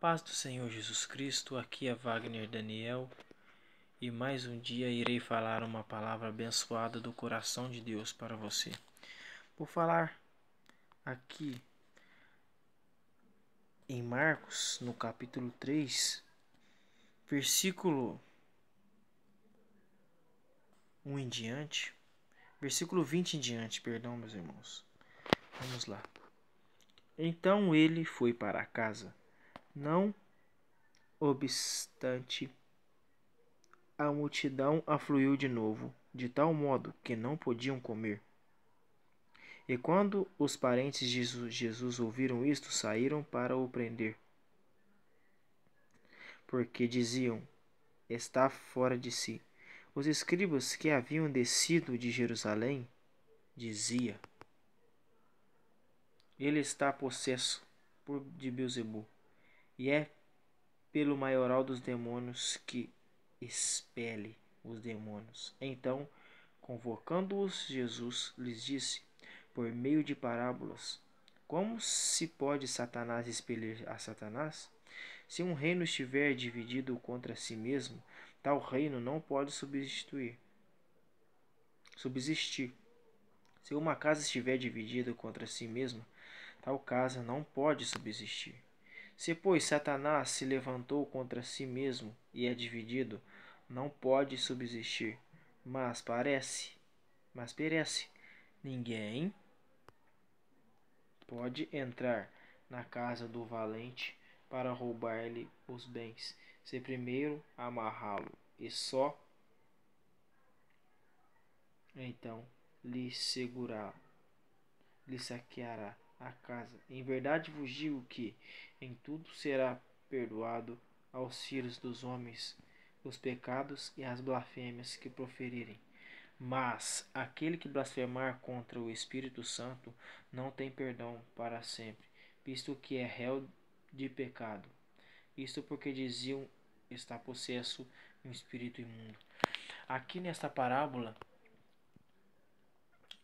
paz do Senhor Jesus Cristo, aqui é Wagner Daniel e mais um dia irei falar uma palavra abençoada do coração de Deus para você. Vou falar aqui em Marcos, no capítulo 3, versículo 1 em diante, versículo 20 em diante, perdão, meus irmãos. Vamos lá. Então ele foi para casa não obstante, a multidão afluiu de novo, de tal modo que não podiam comer. E quando os parentes de Jesus ouviram isto, saíram para o prender, porque diziam: Está fora de si. Os escribas que haviam descido de Jerusalém dizia: Ele está possesso por de Beelzebub, e é pelo maioral dos demônios que expele os demônios. Então, convocando-os, Jesus lhes disse, por meio de parábolas: Como se pode Satanás expelir a Satanás? Se um reino estiver dividido contra si mesmo, tal reino não pode substituir. Subsistir. Se uma casa estiver dividida contra si mesma, tal casa não pode subsistir. Se, pois, Satanás se levantou contra si mesmo e é dividido, não pode subsistir, mas parece, mas perece. Ninguém pode entrar na casa do valente para roubar-lhe os bens, se primeiro amarrá-lo e só então lhe segurar, lhe saqueará a casa. Em verdade vos digo que em tudo será perdoado aos filhos dos homens os pecados e as blasfêmias que proferirem. Mas aquele que blasfemar contra o Espírito Santo não tem perdão para sempre, visto que é réu de pecado. Isto porque diziam está possesso um espírito imundo. Aqui nesta parábola,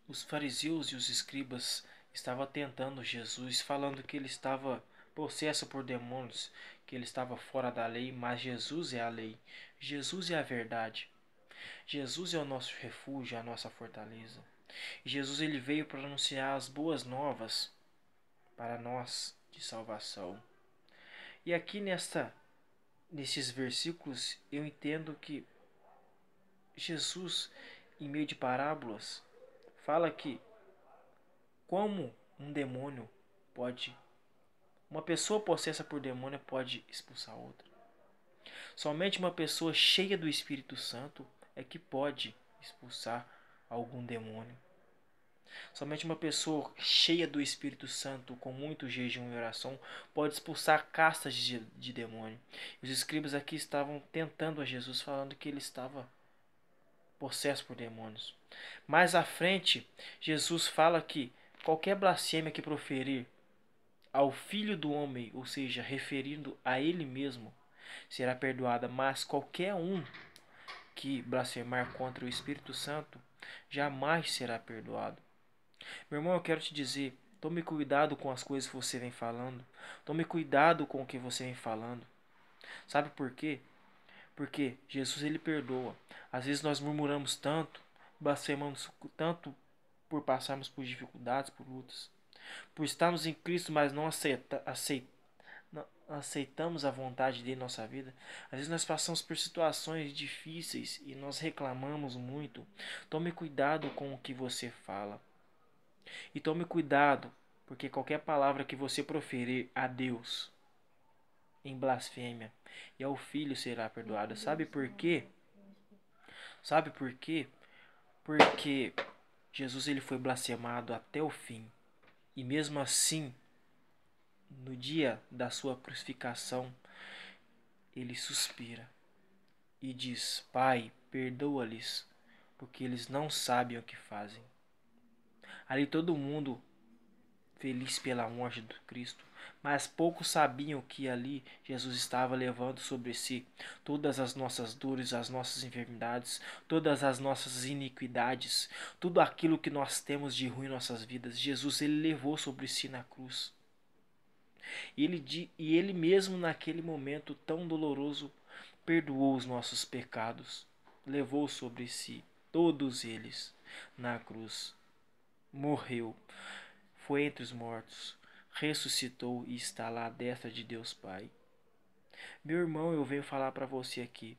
os fariseus e os escribas estavam tentando Jesus, falando que ele estava possesso por demônios, que ele estava fora da lei, mas Jesus é a lei, Jesus é a verdade. Jesus é o nosso refúgio, a nossa fortaleza. Jesus ele veio para anunciar as boas novas para nós de salvação. E aqui nesta nesses versículos eu entendo que Jesus em meio de parábolas fala que como um demônio pode uma pessoa possessa por demônio pode expulsar outra. Somente uma pessoa cheia do Espírito Santo é que pode expulsar algum demônio. Somente uma pessoa cheia do Espírito Santo, com muito jejum e oração, pode expulsar castas de, de demônio. Os escribas aqui estavam tentando a Jesus, falando que ele estava possesso por demônios. Mais à frente, Jesus fala que qualquer blasfêmia que proferir ao Filho do Homem, ou seja, referindo a ele mesmo, será perdoada, mas qualquer um que blasfemar contra o Espírito Santo jamais será perdoado. Meu irmão, eu quero te dizer, tome cuidado com as coisas que você vem falando. Tome cuidado com o que você vem falando. Sabe por quê? Porque Jesus ele perdoa. Às vezes nós murmuramos tanto, blasfemamos tanto por passarmos por dificuldades, por lutas. Por estarmos em Cristo, mas não aceita, aceita, não aceitamos a vontade dele em nossa vida. Às vezes nós passamos por situações difíceis e nós reclamamos muito. Tome cuidado com o que você fala. E tome cuidado, porque qualquer palavra que você proferir a Deus em blasfêmia e ao filho será perdoada. Sabe por quê? Sabe por quê? Porque Jesus ele foi blasfemado até o fim. E mesmo assim, no dia da sua crucificação, ele suspira e diz: Pai, perdoa-lhes, porque eles não sabem o que fazem. Ali todo mundo feliz pela morte do Cristo. Mas poucos sabiam que ali Jesus estava levando sobre si todas as nossas dores, as nossas enfermidades, todas as nossas iniquidades, tudo aquilo que nós temos de ruim em nossas vidas. Jesus ele levou sobre si na cruz. E ele, e ele mesmo naquele momento tão doloroso perdoou os nossos pecados, levou sobre si todos eles na cruz, morreu foi entre os mortos, ressuscitou e está lá à destra de Deus Pai. Meu irmão, eu venho falar para você aqui.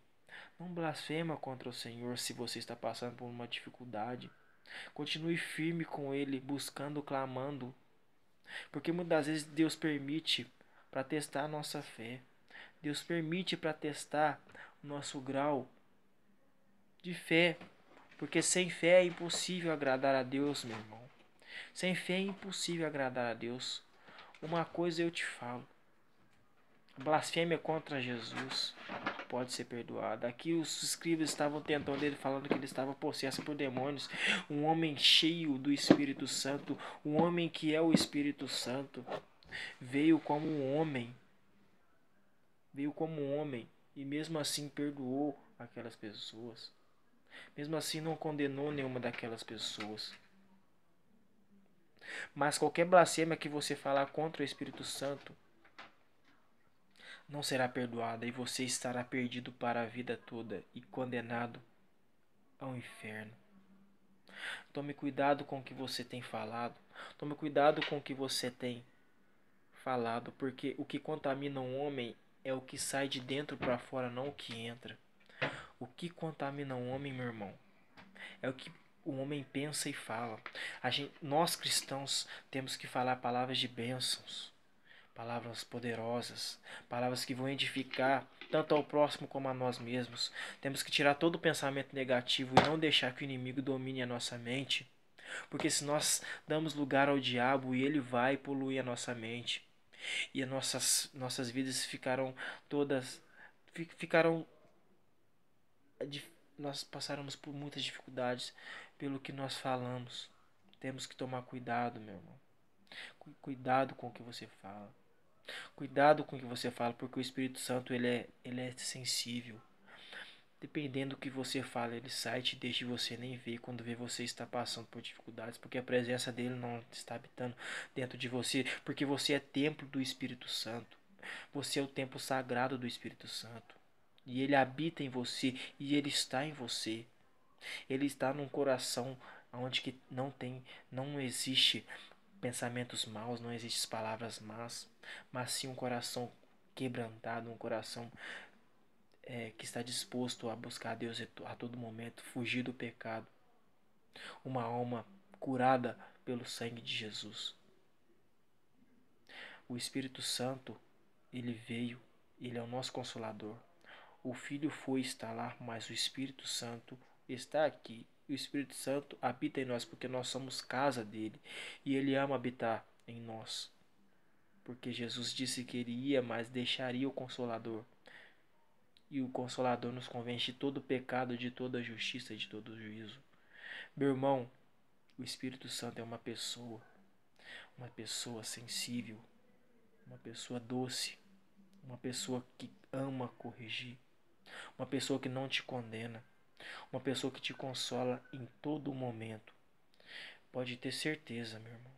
Não blasfema contra o Senhor se você está passando por uma dificuldade. Continue firme com Ele, buscando, clamando. Porque muitas vezes Deus permite para testar a nossa fé. Deus permite para testar o nosso grau de fé. Porque sem fé é impossível agradar a Deus, meu irmão. Sem fé é impossível agradar a Deus. Uma coisa eu te falo: blasfêmia contra Jesus pode ser perdoada. Aqui os escribas estavam tentando ele, falando que ele estava possesso por demônios. Um homem cheio do Espírito Santo, um homem que é o Espírito Santo, veio como um homem. Veio como um homem e mesmo assim perdoou aquelas pessoas. Mesmo assim não condenou nenhuma daquelas pessoas. Mas qualquer blasfêmia que você falar contra o Espírito Santo não será perdoada e você estará perdido para a vida toda e condenado ao inferno. Tome cuidado com o que você tem falado. Tome cuidado com o que você tem falado, porque o que contamina um homem é o que sai de dentro para fora, não o que entra. O que contamina um homem, meu irmão, é o que o homem pensa e fala. Gente, nós cristãos temos que falar palavras de bênçãos, palavras poderosas, palavras que vão edificar tanto ao próximo como a nós mesmos. Temos que tirar todo o pensamento negativo e não deixar que o inimigo domine a nossa mente. Porque se nós damos lugar ao diabo, e ele vai poluir a nossa mente. E as nossas, nossas vidas ficarão todas. Ficarão. Nós passaremos por muitas dificuldades pelo que nós falamos. Temos que tomar cuidado, meu irmão. Cuidado com o que você fala. Cuidado com o que você fala, porque o Espírito Santo ele é, ele é sensível. Dependendo do que você fala, ele sai e te deixa você nem ver quando vê você está passando por dificuldades, porque a presença dele não está habitando dentro de você, porque você é templo do Espírito Santo. Você é o templo sagrado do Espírito Santo. E ele habita em você e ele está em você. Ele está num coração onde que não tem, não existe pensamentos maus, não existem palavras más, mas sim um coração quebrantado, um coração é, que está disposto a buscar a Deus a todo momento, fugir do pecado, uma alma curada pelo sangue de Jesus. O Espírito Santo, ele veio, ele é o nosso consolador. O Filho foi estar lá, mas o Espírito Santo está aqui. O Espírito Santo habita em nós porque nós somos casa dele e ele ama habitar em nós. Porque Jesus disse que ele ia, mas deixaria o consolador. E o consolador nos convence de todo pecado, de toda justiça, de todo juízo. Meu irmão, o Espírito Santo é uma pessoa, uma pessoa sensível, uma pessoa doce, uma pessoa que ama corrigir, uma pessoa que não te condena, uma pessoa que te consola em todo momento. Pode ter certeza, meu irmão.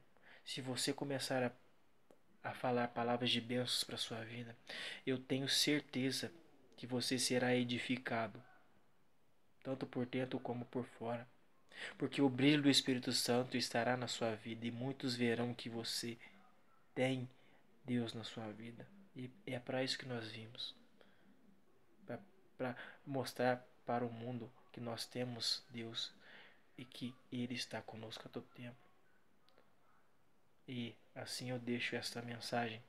Se você começar a, a falar palavras de bênçãos para sua vida, eu tenho certeza que você será edificado, tanto por dentro como por fora. Porque o brilho do Espírito Santo estará na sua vida e muitos verão que você tem Deus na sua vida. E é para isso que nós vimos para mostrar para o mundo que nós temos Deus e que Ele está conosco a todo tempo. E assim eu deixo esta mensagem